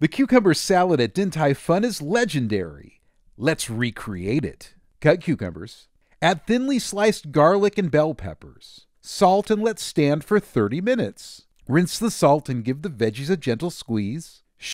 The cucumber salad at Din Tai Fun is legendary. Let's recreate it. Cut cucumbers, add thinly sliced garlic and bell peppers, salt, and let stand for 30 minutes. Rinse the salt and give the veggies a gentle squeeze.